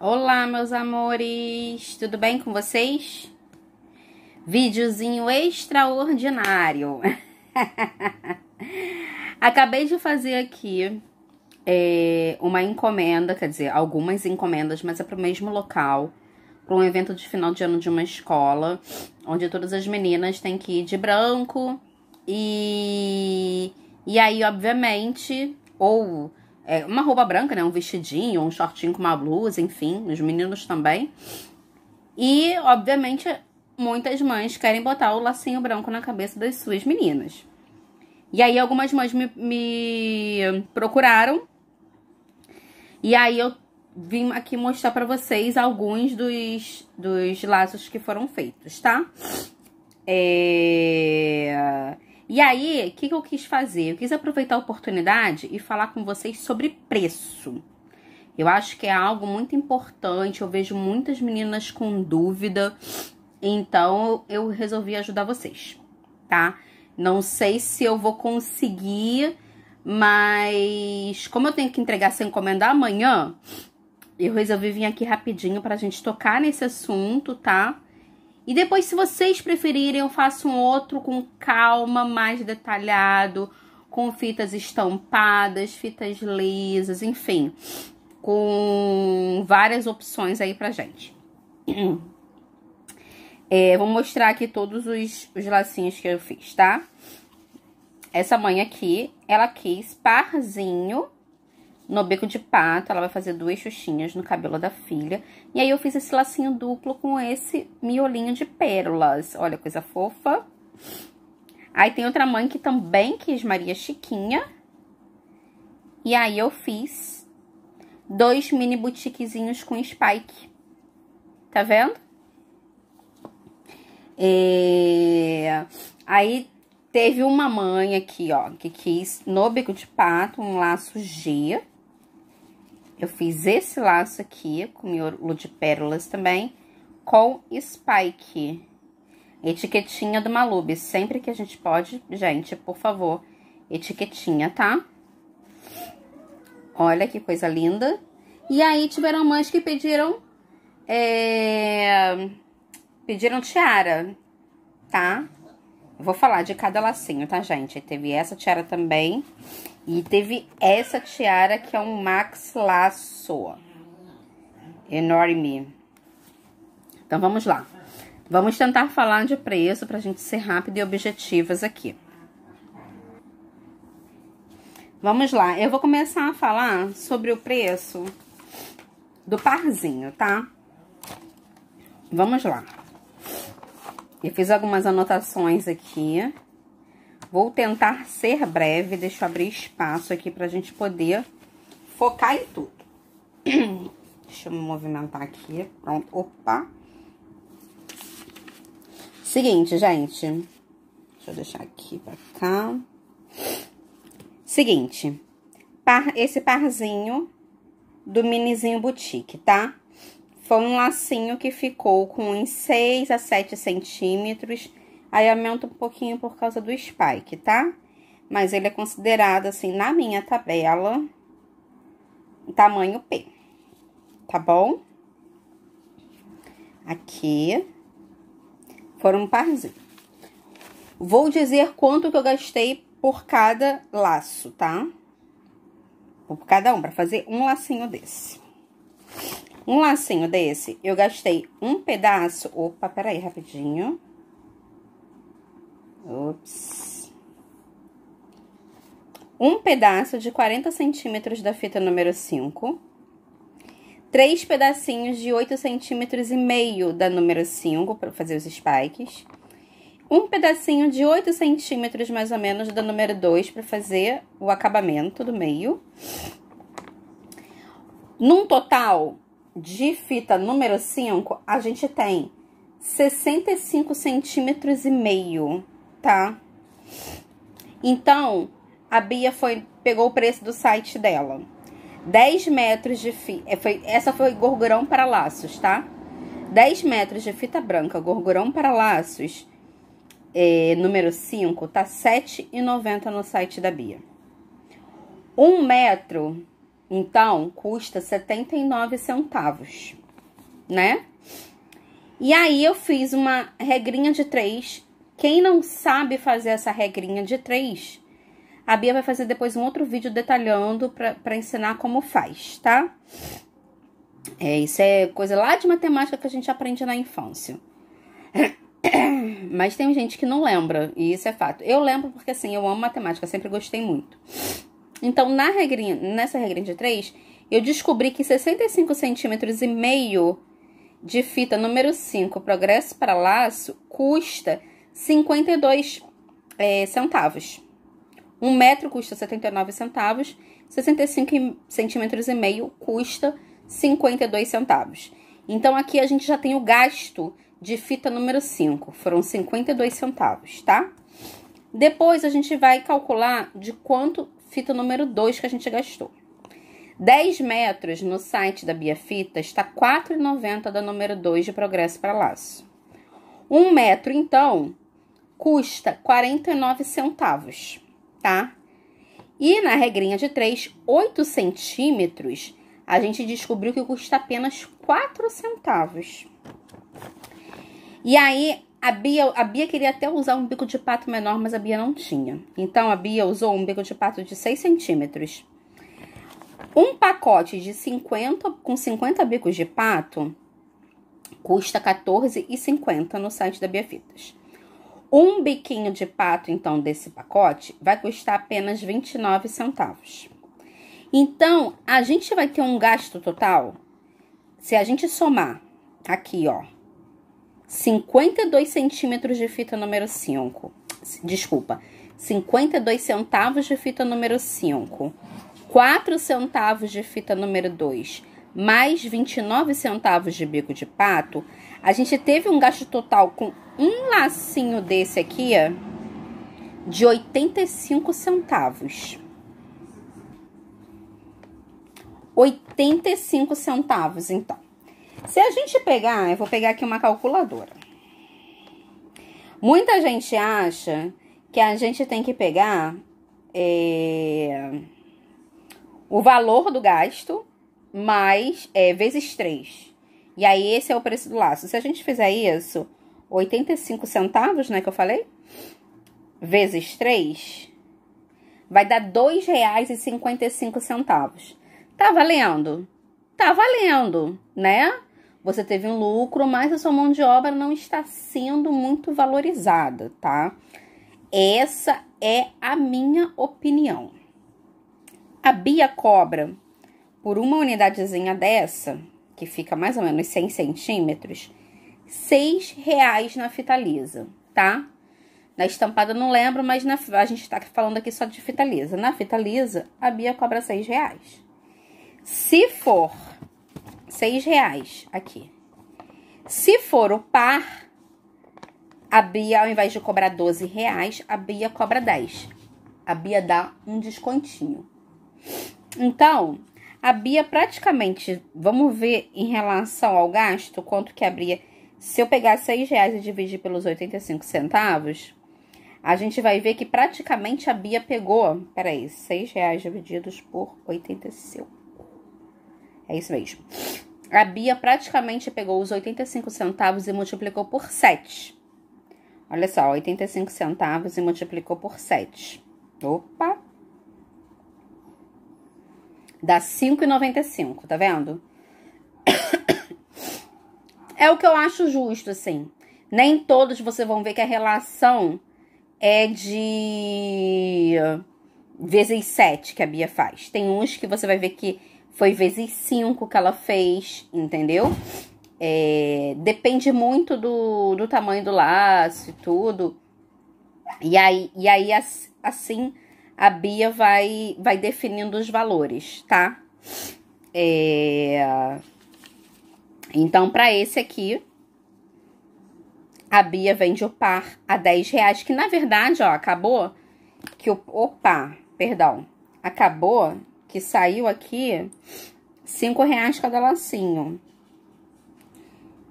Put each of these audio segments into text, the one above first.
Olá, meus amores, tudo bem com vocês? Videozinho extraordinário. Acabei de fazer aqui é, uma encomenda, quer dizer, algumas encomendas, mas é para o mesmo local, para um evento de final de ano de uma escola, onde todas as meninas têm que ir de branco e e aí, obviamente, ou é, uma roupa branca, né, um vestidinho, um shortinho com uma blusa, enfim, os meninos também. E, obviamente, muitas mães querem botar o lacinho branco na cabeça das suas meninas. E aí algumas mães me, me, procuraram e aí eu vim aqui mostrar pra vocês alguns dos, dos laços que foram feitos, tá? É... E aí, o que, que eu quis fazer? Eu quis aproveitar a oportunidade e falar com vocês sobre preço. Eu acho que é algo muito importante, eu vejo muitas meninas com dúvida, então eu resolvi ajudar vocês, tá? Não sei se eu vou conseguir mas como eu tenho que entregar essa encomenda amanhã, eu resolvi vir aqui rapidinho pra gente tocar nesse assunto, tá? E depois, se vocês preferirem, eu faço um outro com calma, mais detalhado, com fitas estampadas, fitas lisas, enfim, com várias opções aí pra gente. É, vou mostrar aqui todos os, os lacinhos que eu fiz, tá? Tá? Essa mãe aqui, ela quis parzinho no bico de pato, ela vai fazer duas xuxinhas no cabelo da filha. E aí, eu fiz esse lacinho duplo com esse miolinho de pérolas. Olha, coisa fofa. Aí, tem outra mãe que também quis Maria Chiquinha. E aí, eu fiz dois mini boutiquezinhos com spike. Tá vendo? É... Aí, Teve uma mãe aqui, ó, que quis no bico de pato um laço G. Eu fiz esse laço aqui com miolo de pérolas também, com spike. Etiquetinha do Malube, sempre que a gente pode, gente, por favor, etiquetinha, tá? Olha que coisa linda. E aí tiveram mães que pediram, é... pediram tiara, tá? Vou falar de cada lacinho, tá, gente? Teve essa tiara também. E teve essa tiara que é um max laço. Enorme. Então, vamos lá. Vamos tentar falar de preço pra gente ser rápido e objetivas aqui. Vamos lá. Eu vou começar a falar sobre o preço do parzinho, tá? Vamos lá. Eu fiz algumas anotações aqui. Vou tentar ser breve, deixa eu abrir espaço aqui pra gente poder focar em tudo. Deixa eu me movimentar aqui. Pronto, opa. Seguinte, gente. Deixa eu deixar aqui pra cá. Seguinte. Par, esse parzinho do minizinho boutique, tá? Foi um lacinho que ficou com uns 6 a 7 centímetros. Aí aumenta um pouquinho por causa do spike, tá? Mas ele é considerado, assim, na minha tabela, tamanho P, tá bom? Aqui, foram um parzinho. Vou dizer quanto que eu gastei por cada laço, tá? Por cada um, para fazer um lacinho desse. Um lacinho desse, eu gastei um pedaço. Opa, peraí, rapidinho. Ops. Um pedaço de 40 centímetros da fita número 5. Três pedacinhos de 8 centímetros e meio da número 5, para fazer os spikes. Um pedacinho de 8 centímetros, mais ou menos, da número 2, para fazer o acabamento do meio. Num total de fita número 5, a gente tem 65 centímetros e meio, tá? Então, a Bia foi, pegou o preço do site dela. 10 metros de fita. É, foi, essa foi gorgurão para laços, tá? 10 metros de fita branca, gorgurão para laços, é, número 5, tá R$ 7,90 no site da Bia. 1 um metro então, custa 79 centavos, né? E aí eu fiz uma regrinha de três. Quem não sabe fazer essa regrinha de três, a Bia vai fazer depois um outro vídeo detalhando para ensinar como faz, tá? É, isso é coisa lá de matemática que a gente aprende na infância. Mas tem gente que não lembra, e isso é fato. Eu lembro porque, assim, eu amo matemática, sempre gostei muito. Então, na regrinha, nessa regrinha de 3, eu descobri que 65 centímetros e meio de fita número 5, progresso para laço, custa 52 é, centavos. Um metro custa 79 centavos, 65 centímetros e meio custa 52 centavos. Então, aqui a gente já tem o gasto de fita número 5, foram 52 centavos, tá? Depois, a gente vai calcular de quanto fita número 2 que a gente gastou. 10 metros no site da Bia Fita está R$ 4,90 da número 2 de progresso para laço. 1 um metro, então, custa 49 centavos, tá? E na regrinha de 3, 8 centímetros, a gente descobriu que custa apenas 4 centavos. E aí, a Bia, a Bia queria até usar um bico de pato menor, mas a Bia não tinha. Então a Bia usou um bico de pato de 6 centímetros. Um pacote de 50 com 50 bicos de pato custa R$14,50 no site da Bia Fitas. Um biquinho de pato, então, desse pacote vai custar apenas 29 centavos. Então, a gente vai ter um gasto total, se a gente somar aqui, ó, 52 centímetros de fita número 5. Desculpa, 52 centavos de fita número 5. 4 centavos de fita número 2 mais 29 centavos de bico de pato, a gente teve um gasto total com um lacinho desse aqui, ó, de 85 centavos. 85 centavos, então. Se a gente pegar, eu vou pegar aqui uma calculadora. Muita gente acha que a gente tem que pegar é, o valor do gasto mais é, vezes 3. E aí, esse é o preço do laço. Se a gente fizer isso, 85 centavos, né, que eu falei? Vezes 3, vai dar R$ 2,55. Tá valendo? Tá valendo, né? Você teve um lucro, mas a sua mão de obra não está sendo muito valorizada, tá? Essa é a minha opinião. A Bia cobra por uma unidadezinha dessa, que fica mais ou menos 100 centímetros, seis reais na fita lisa, tá? Na estampada não lembro, mas na, a gente tá falando aqui só de fita lisa. Na fita lisa, a Bia cobra seis reais. Se for seis reais aqui. Se for o par, a Bia, ao invés de cobrar 12 reais, a Bia cobra 10. A Bia dá um descontinho. Então, a Bia praticamente, vamos ver em relação ao gasto, quanto que a Bia... Se eu pegar 6 reais e dividir pelos 85 centavos, a gente vai ver que praticamente a Bia pegou... Peraí, 6 reais divididos por 85 é isso mesmo. A Bia praticamente pegou os 85 centavos e multiplicou por 7. Olha só, 85 centavos e multiplicou por 7. Opa! Dá 5,95, tá vendo? É o que eu acho justo, assim. Nem todos vocês vão ver que a relação é de vezes 7 que a Bia faz. Tem uns que você vai ver que foi vezes 5 que ela fez, entendeu? É, depende muito do, do tamanho do laço e tudo. E aí, e aí assim, a Bia vai, vai definindo os valores, tá? É... Então, para esse aqui, a Bia vende o par a 10 reais, que na verdade, ó, acabou que o... Opa, perdão. Acabou que saiu aqui, cinco reais cada lacinho.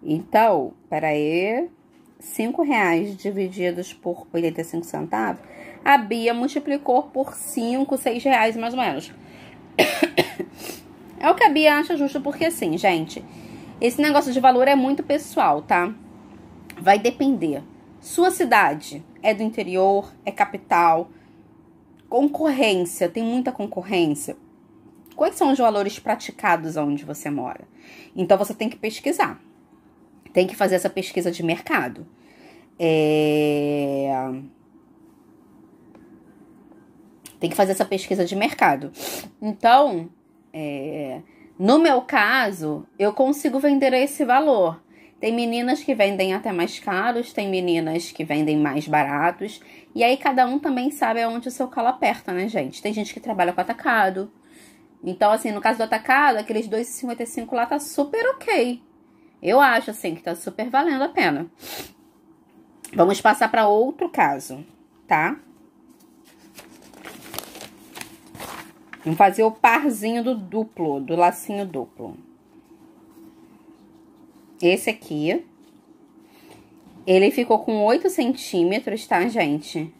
Então, peraí, cinco reais divididos por 85 centavos, a Bia multiplicou por cinco, seis reais mais ou menos. É o que a Bia acha justo, porque assim, gente, esse negócio de valor é muito pessoal, tá? Vai depender. Sua cidade é do interior, é capital, concorrência, tem muita concorrência. Quais são os valores praticados onde você mora? Então você tem que pesquisar. Tem que fazer essa pesquisa de mercado. É... Tem que fazer essa pesquisa de mercado. Então, é... no meu caso, eu consigo vender a esse valor. Tem meninas que vendem até mais caros, tem meninas que vendem mais baratos. E aí cada um também sabe aonde o seu calo aperta, né, gente? Tem gente que trabalha com atacado, então, assim, no caso do atacado, aqueles 2,55 lá tá super ok. Eu acho, assim, que tá super valendo a pena. Vamos passar para outro caso, tá? Vamos fazer o parzinho do duplo, do lacinho duplo. Esse aqui. Ele ficou com 8 centímetros, tá, gente?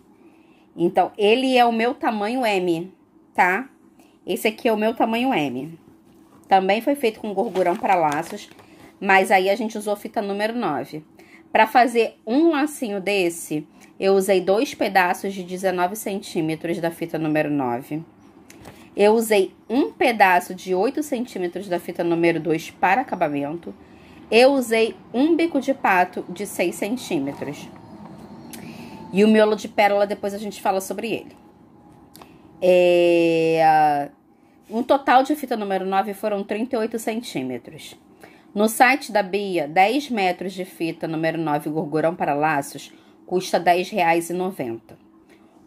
Então, ele é o meu tamanho M, tá? Tá? Esse aqui é o meu tamanho M. Também foi feito com gorgurão para laços, mas aí a gente usou fita número 9. Para fazer um lacinho desse, eu usei dois pedaços de 19 centímetros da fita número 9. Eu usei um pedaço de 8 centímetros da fita número 2 para acabamento. Eu usei um bico de pato de 6 centímetros. E o miolo de pérola, depois a gente fala sobre ele. É... Um total de fita número 9 foram 38 centímetros. No site da Bia, 10 metros de fita número 9 gorgurão para laços custa R$10,90. 10,90.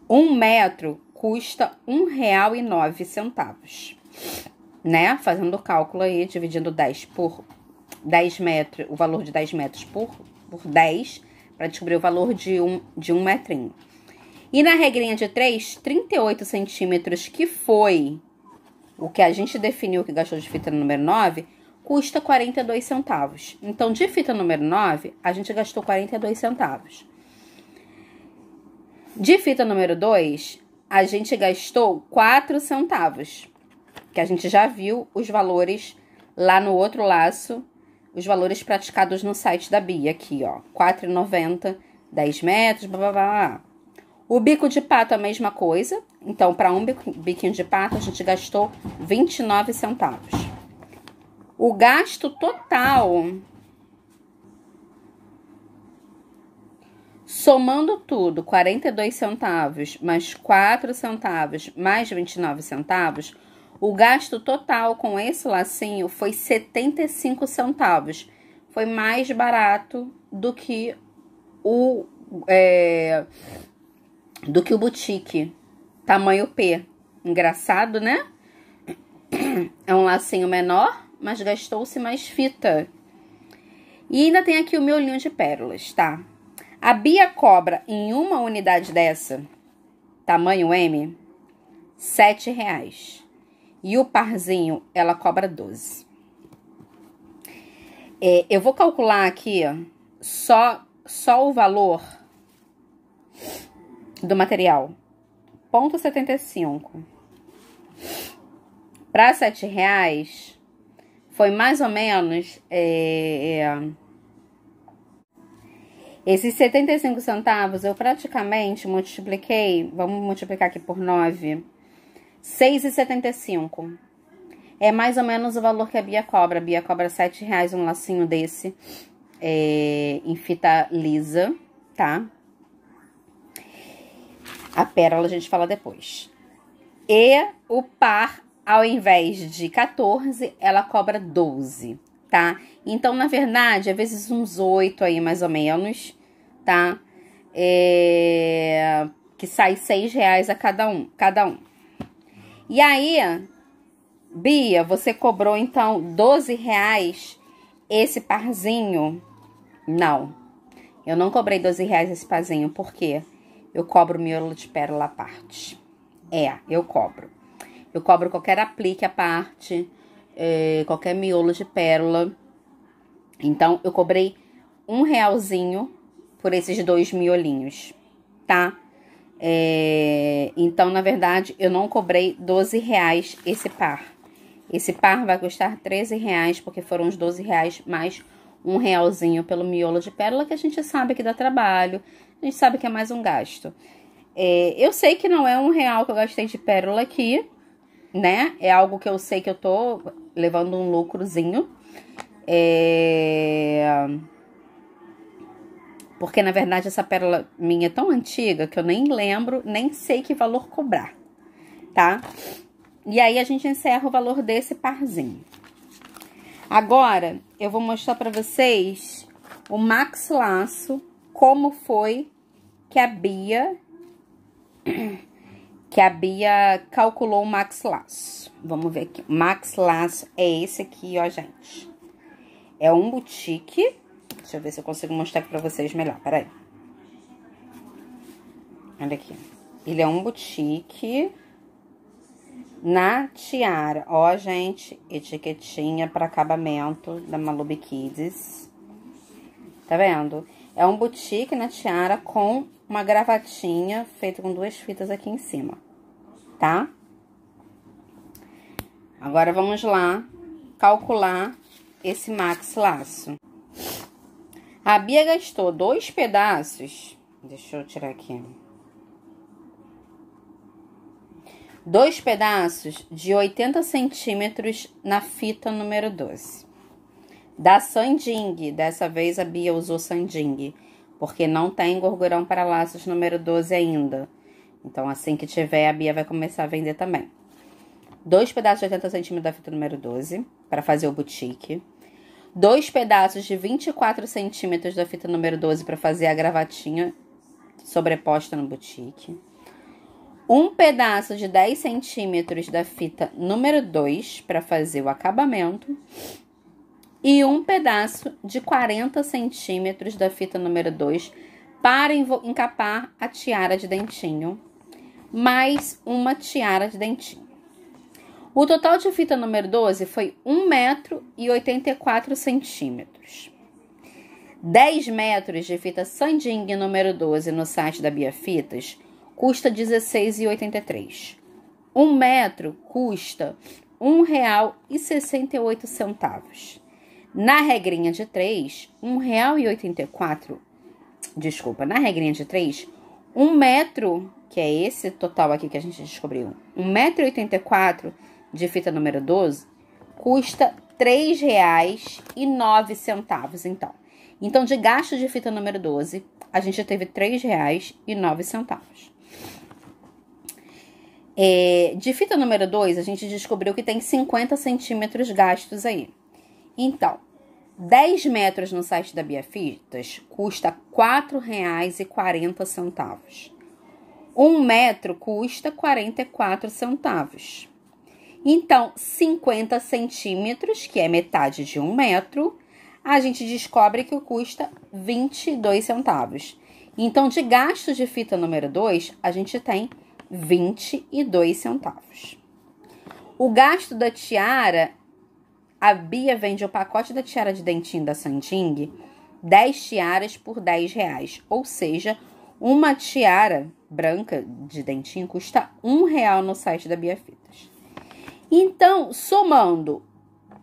Um metro custa R$1,09. Né? Fazendo o cálculo aí, dividindo 10 por 10 metros, o valor de 10 metros por, por 10, para descobrir o valor de um, de um metrinho. E na regrinha de 3, 38 centímetros, que foi o que a gente definiu que gastou de fita número 9, custa 42 centavos. Então, de fita número 9, a gente gastou 42 centavos. De fita número 2, a gente gastou 4 centavos, que a gente já viu os valores lá no outro laço, os valores praticados no site da Bia aqui, ó. 4,90, 10 metros, blá blá blá. O bico de pato é a mesma coisa. Então, para um biquinho de pato, a gente gastou 29 centavos. O gasto total, somando tudo, 42 centavos mais 4 centavos mais 29 centavos, o gasto total com esse lacinho foi 75 centavos. Foi mais barato do que o. É, do que o boutique, tamanho P. Engraçado, né? É um lacinho menor, mas gastou-se mais fita. E ainda tem aqui o meu olhinho de pérolas, tá? A Bia cobra em uma unidade dessa, tamanho M, R$ 7,00. E o parzinho, ela cobra 12. É, eu vou calcular aqui ó, só, só o valor do material. Ponto 75. Para sete reais, foi mais ou menos é, é esses 75 centavos eu praticamente multipliquei, vamos multiplicar aqui por 9, 6,75. É mais ou menos o valor que a Bia cobra. A Bia cobra 7 reais um lacinho desse é, em fita lisa, tá? A pérola a gente fala depois. E o par, ao invés de 14, ela cobra 12, tá? Então, na verdade, é vezes uns 8 aí, mais ou menos, tá? É... Que sai 6 reais a cada um, cada um. E aí, Bia, você cobrou então 12 reais esse parzinho? Não, eu não cobrei 12 reais esse parzinho, por quê? Porque eu cobro miolo de pérola à parte. É, eu cobro. Eu cobro qualquer aplique à parte, é, qualquer miolo de pérola. Então, eu cobrei um realzinho por esses dois miolinhos, tá? É, então, na verdade, eu não cobrei 12 reais esse par. Esse par vai custar 13 reais, porque foram os 12 reais mais um realzinho pelo miolo de pérola, que a gente sabe que dá trabalho, a gente sabe que é mais um gasto. É, eu sei que não é um real que eu gastei de pérola aqui, né? É algo que eu sei que eu tô levando um lucrozinho. É... Porque, na verdade, essa pérola minha é tão antiga que eu nem lembro, nem sei que valor cobrar, tá? E aí, a gente encerra o valor desse parzinho. Agora, eu vou mostrar pra vocês o Max Laço como foi que a Bia que a Bia calculou o max laço. Vamos ver aqui. Max laço é esse aqui, ó, gente. É um boutique. Deixa eu ver se eu consigo mostrar aqui pra vocês melhor. Peraí. Olha aqui. Ele é um boutique na tiara. Ó, gente, etiquetinha para acabamento da Malubi Kids. Tá vendo? É um boutique na né, tiara com uma gravatinha feita com duas fitas aqui em cima, tá? Agora, vamos lá calcular esse max laço. A Bia gastou dois pedaços, deixa eu tirar aqui, dois pedaços de 80 centímetros na fita número 12. Da Sanding, dessa vez a Bia usou Sanding, porque não tem gorgurão para laços número 12 ainda. Então, assim que tiver, a Bia vai começar a vender também. Dois pedaços de 80 centímetros da fita número 12, para fazer o boutique. Dois pedaços de 24 centímetros da fita número 12, para fazer a gravatinha sobreposta no boutique. Um pedaço de 10 centímetros da fita número 2, para fazer o acabamento e um pedaço de 40 centímetros da fita número 2 para encapar a tiara de dentinho, mais uma tiara de dentinho. O total de fita número 12 foi 1 metro e 84 centímetros. 10 metros de fita Sanding número 12 no site da Bia Fitas custa R$ 16,83. 1 metro custa R$ 1,68. Na regrinha de 3, R$ 1,84. Desculpa, na regrinha de 3, 1 metro, que é esse total aqui que a gente descobriu, 1,84m de fita número 12, custa R$ 3,09, então. Então, de gasto de fita número 12, a gente teve R$ 3,09. É, de fita número 2, a gente descobriu que tem 50 centímetros gastos aí. Então, 10 metros no site da Bia Fitas custa R$ 4,40. Um metro custa 44 centavos. Então, 50 centímetros, que é metade de um metro, a gente descobre que custa 22 centavos. Então, de gasto de fita número 2, a gente tem 22 centavos. O gasto da tiara a Bia vende o pacote da tiara de dentinho da Santing 10 tiaras por 10 reais. Ou seja, uma tiara branca de dentinho custa um real no site da Bia Fitas. Então, somando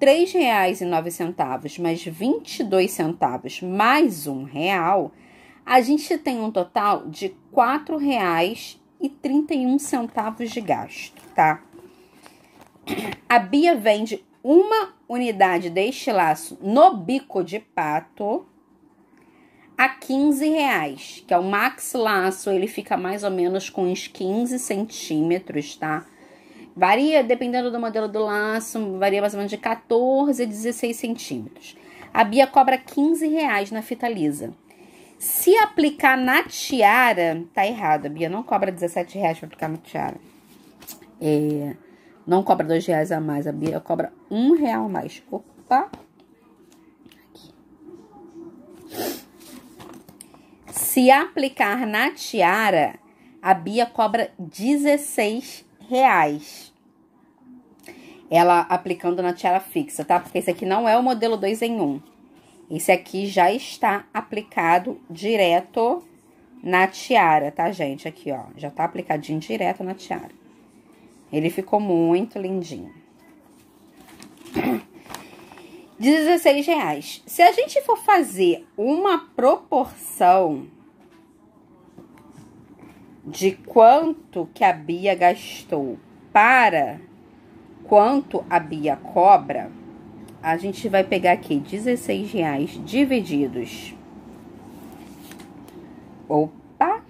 R$ 3,09 mais 22 centavos mais um real, a gente tem um total de R$ 4,31 de gasto, tá? A Bia vende uma unidade deste laço no bico de pato a 15 reais, que é o max laço, ele fica mais ou menos com uns 15 centímetros, tá? Varia, dependendo do modelo do laço, varia mais ou menos de 14 a 16 centímetros. A Bia cobra 15 reais na fita lisa. Se aplicar na tiara, tá errado. A Bia não cobra 17 reais pra aplicar na tiara. É... Não cobra dois reais a mais, a Bia cobra um real a mais. Opa! Aqui. Se aplicar na tiara, a Bia cobra 16 reais. Ela aplicando na tiara fixa, tá? Porque esse aqui não é o modelo 2 em 1. Um. Esse aqui já está aplicado direto na tiara, tá, gente? Aqui, ó. Já tá aplicadinho direto na tiara. Ele ficou muito lindinho. 16 reais. Se a gente for fazer uma proporção de quanto que a Bia gastou para quanto a Bia cobra, a gente vai pegar aqui 16 reais divididos. Opa!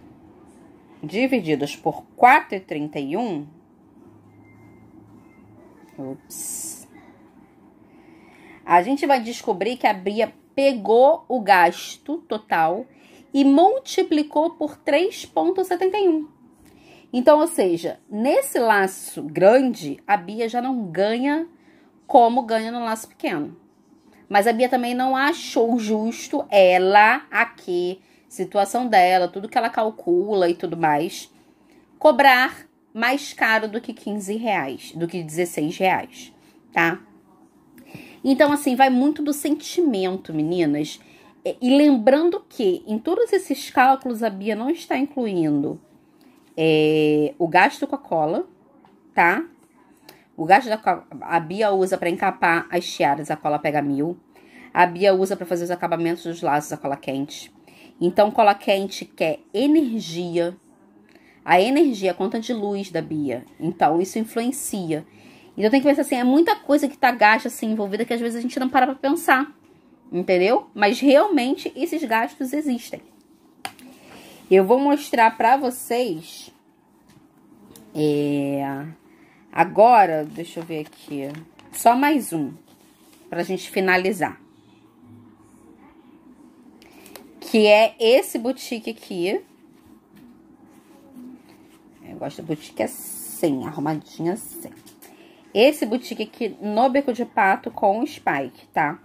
Divididos por 4,31 Ups. A gente vai descobrir que a Bia pegou o gasto total e multiplicou por 3,71. Então, ou seja, nesse laço grande, a Bia já não ganha como ganha no laço pequeno. Mas a Bia também não achou justo ela aqui, situação dela, tudo que ela calcula e tudo mais, cobrar mais caro do que 15 reais, do que 16 reais, tá? Então, assim, vai muito do sentimento, meninas. E lembrando que em todos esses cálculos a Bia não está incluindo é, o gasto com a cola, tá? O gasto da a Bia usa para encapar as tiaras, a cola pega mil. A Bia usa para fazer os acabamentos dos laços, a cola quente. Então, cola quente quer energia, a energia, a conta de luz da Bia. Então, isso influencia. Então, tem que pensar assim, é muita coisa que tá gasta, assim, envolvida, que às vezes a gente não para pra pensar, entendeu? Mas, realmente, esses gastos existem. Eu vou mostrar pra vocês... É... Agora, deixa eu ver aqui, só mais um, pra gente finalizar. Que é esse boutique aqui, gosto de boutique assim, arrumadinha assim. Esse boutique aqui no beco de pato com spike, tá?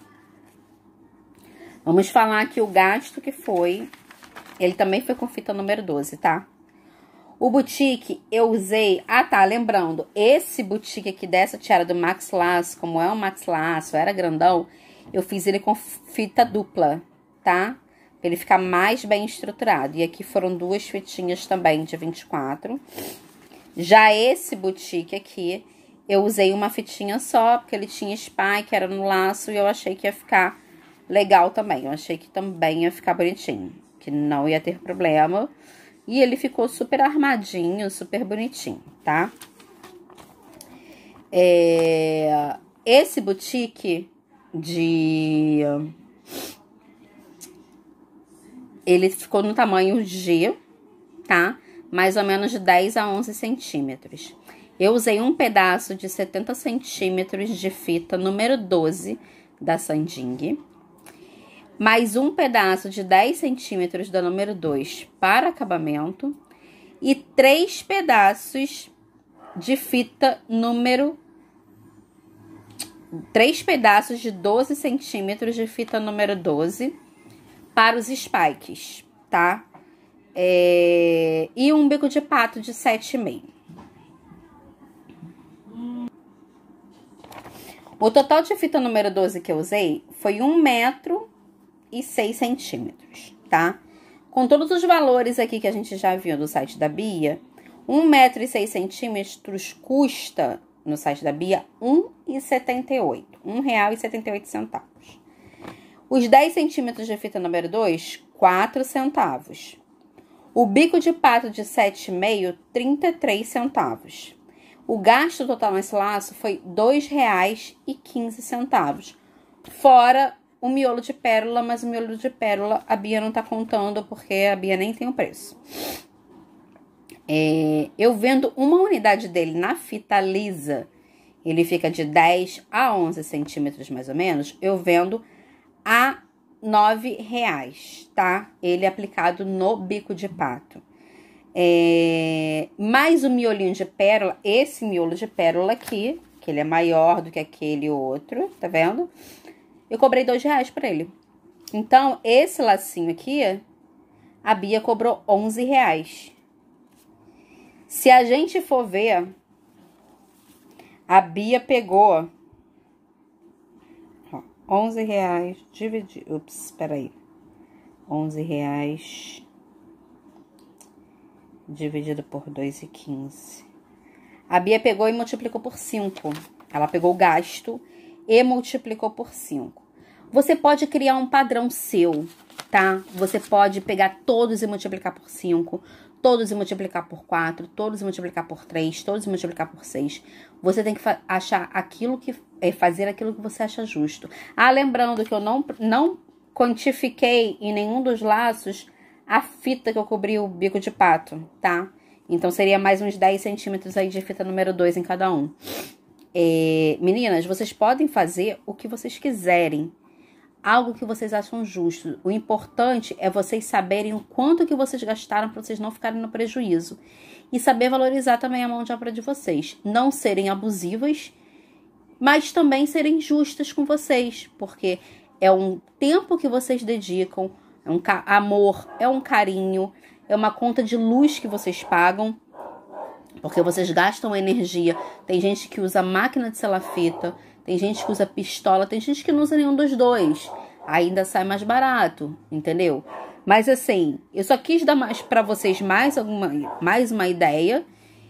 Vamos falar aqui o gasto que foi. Ele também foi com fita número 12, tá? O boutique eu usei... Ah, tá, lembrando. Esse boutique aqui dessa tiara do Max Laço, como é o Max Laço, era grandão, eu fiz ele com fita dupla, tá? Pra ele ficar mais bem estruturado. E aqui foram duas fitinhas também de 24. Já esse boutique aqui, eu usei uma fitinha só, porque ele tinha spike, era no laço, e eu achei que ia ficar legal também. Eu achei que também ia ficar bonitinho, que não ia ter problema. E ele ficou super armadinho, super bonitinho, tá? É... Esse boutique de ele ficou no tamanho G, tá? Mais ou menos de 10 a 11 centímetros. Eu usei um pedaço de 70 centímetros de fita número 12 da Sanding, mais um pedaço de 10 centímetros da número 2 para acabamento e três pedaços de fita número três pedaços de 12 centímetros de fita número 12 para os spikes, tá? É, e um bico de pato de 7,5. O total de fita número 12 que eu usei foi 1 metro e 6 centímetros, tá? Com todos os valores aqui que a gente já viu no site da Bia, 1 metro e 6 centímetros custa, no site da Bia, R$ 1,78. R$ 1,78. Os 10 centímetros de fita número 2, 4 centavos. O bico de pato de 7,5, 33 centavos. O gasto total nesse laço foi R$ 2,15, fora o miolo de pérola, mas o miolo de pérola a Bia não tá contando porque a Bia nem tem o preço. É, eu vendo uma unidade dele na fita lisa, ele fica de 10 a 11 centímetros mais ou menos, eu vendo a nove reais, tá? Ele é aplicado no bico de pato. É, mais o miolinho de pérola, esse miolo de pérola aqui, que ele é maior do que aquele outro, tá vendo? Eu cobrei dois reais pra ele. Então, esse lacinho aqui, a Bia cobrou 11 reais. Se a gente for ver, a Bia pegou 11 reais dividido. Ups, peraí. 11 reais dividido por 2,15. A Bia pegou e multiplicou por 5. Ela pegou o gasto e multiplicou por 5. Você pode criar um padrão seu, tá? Você pode pegar todos e multiplicar por 5 todos e multiplicar por 4, todos e multiplicar por 3, todos e multiplicar por 6. Você tem que achar aquilo que é fazer aquilo que você acha justo. Ah, lembrando que eu não não quantifiquei em nenhum dos laços a fita que eu cobri o bico de pato, tá? Então seria mais uns 10 centímetros aí de fita número 2 em cada um. É, meninas, vocês podem fazer o que vocês quiserem algo que vocês acham justo. O importante é vocês saberem o quanto que vocês gastaram para vocês não ficarem no prejuízo e saber valorizar também a mão de obra de vocês, não serem abusivas, mas também serem justas com vocês, porque é um tempo que vocês dedicam, é um amor, é um carinho, é uma conta de luz que vocês pagam porque vocês gastam energia. Tem gente que usa máquina de selar fita, tem gente que usa pistola, tem gente que não usa nenhum dos dois. Ainda sai mais barato, entendeu? Mas assim, eu só quis dar mais para vocês mais alguma mais uma ideia.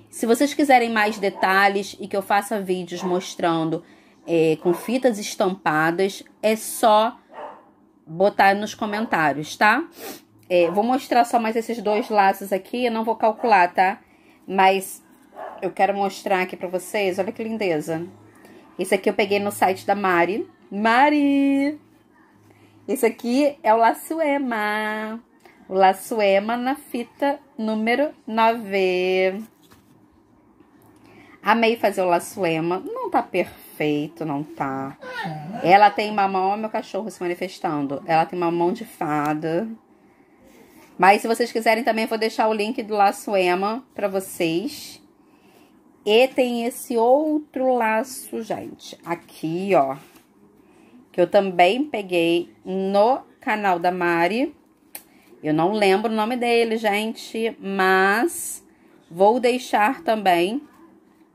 Se vocês quiserem mais detalhes e que eu faça vídeos mostrando é, com fitas estampadas, é só botar nos comentários, tá? É, vou mostrar só mais esses dois laços aqui, eu não vou calcular, tá? Mas eu quero mostrar aqui pra vocês, olha que lindeza. Esse aqui eu peguei no site da Mari. Mari! Esse aqui é o Laçoema. O Laçoema na fita número 9. Amei fazer o Laçoema. Não tá perfeito, não tá. É. Ela tem uma mão, é meu cachorro se manifestando. Ela tem uma mão de fada. Mas se vocês quiserem também, eu vou deixar o link do laço Ema para vocês. E tem esse outro laço, gente, aqui, ó. Que eu também peguei no canal da Mari. Eu não lembro o nome dele, gente, mas vou deixar também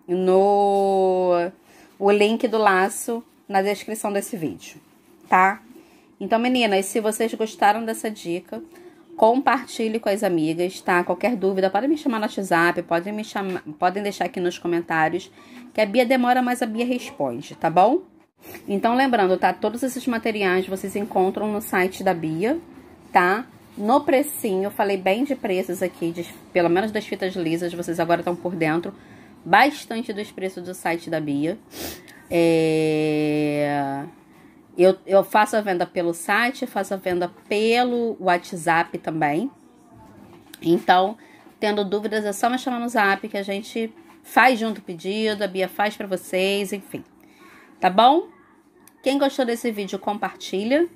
no o link do laço na descrição desse vídeo, tá? Então, meninas, se vocês gostaram dessa dica, compartilhe com as amigas, tá? Qualquer dúvida, podem me chamar no WhatsApp, podem me chamar, podem deixar aqui nos comentários, que a Bia demora, mas a Bia responde, tá bom? Então, lembrando, tá? Todos esses materiais vocês encontram no site da Bia, tá? No precinho, eu falei bem de preços aqui, de, pelo menos das fitas lisas, vocês agora estão por dentro, bastante dos preços do site da Bia. É... Eu, eu faço a venda pelo site, faço a venda pelo WhatsApp também. Então, tendo dúvidas, é só me chamar no zap que a gente faz junto o pedido, a Bia faz para vocês, enfim. Tá bom? Quem gostou desse vídeo, compartilha.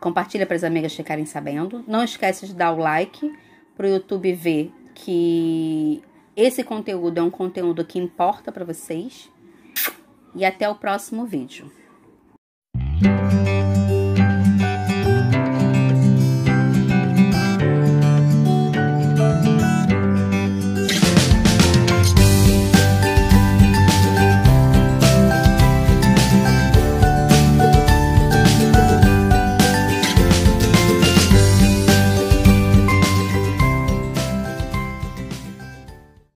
Compartilha para as amigas ficarem sabendo. Não esquece de dar o like para o YouTube ver que esse conteúdo é um conteúdo que importa para vocês. E até o próximo vídeo. you.